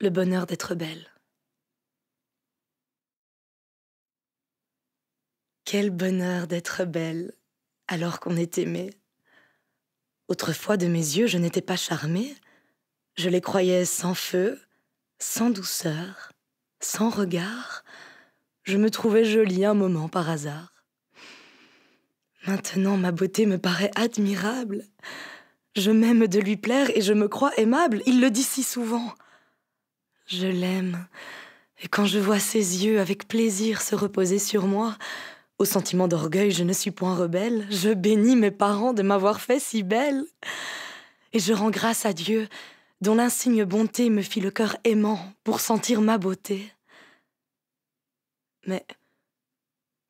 le bonheur d'être belle. Quel bonheur d'être belle alors qu'on est aimé. Autrefois de mes yeux je n'étais pas charmée, je les croyais sans feu, sans douceur, sans regard, je me trouvais jolie un moment par hasard. Maintenant ma beauté me paraît admirable. Je m'aime de lui plaire et je me crois aimable, il le dit si souvent. Je l'aime. Et quand je vois ses yeux avec plaisir se reposer sur moi, au sentiment d'orgueil, je ne suis point rebelle. Je bénis mes parents de m'avoir fait si belle. Et je rends grâce à Dieu, dont l'insigne bonté me fit le cœur aimant pour sentir ma beauté. Mais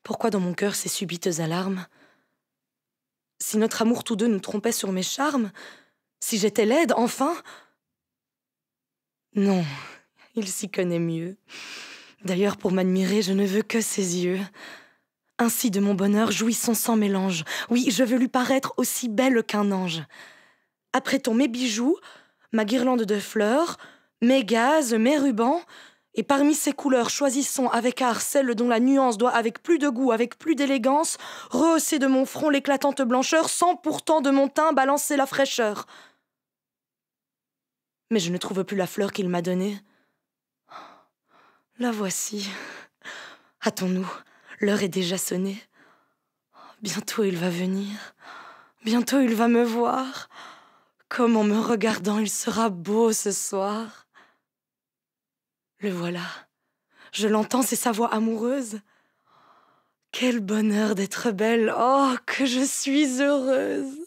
pourquoi dans mon cœur ces subites alarmes Si notre amour tous deux nous trompait sur mes charmes, si j'étais laide, enfin Non, il s'y connaît mieux. D'ailleurs, pour m'admirer, je ne veux que ses yeux. Ainsi de mon bonheur jouissons sans mélange. Oui, je veux lui paraître aussi belle qu'un ange. Apprêtons mes bijoux, ma guirlande de fleurs, mes gazes, mes rubans, et parmi ces couleurs choisissons avec art celle dont la nuance doit avec plus de goût, avec plus d'élégance, rehausser de mon front l'éclatante blancheur sans pourtant de mon teint balancer la fraîcheur. Mais je ne trouve plus la fleur qu'il m'a donnée. La voici. Hâtons-nous. L'heure est déjà sonnée. Bientôt il va venir. Bientôt il va me voir. Comme en me regardant il sera beau ce soir. Le voilà. Je l'entends, c'est sa voix amoureuse. Quel bonheur d'être belle. Oh, que je suis heureuse.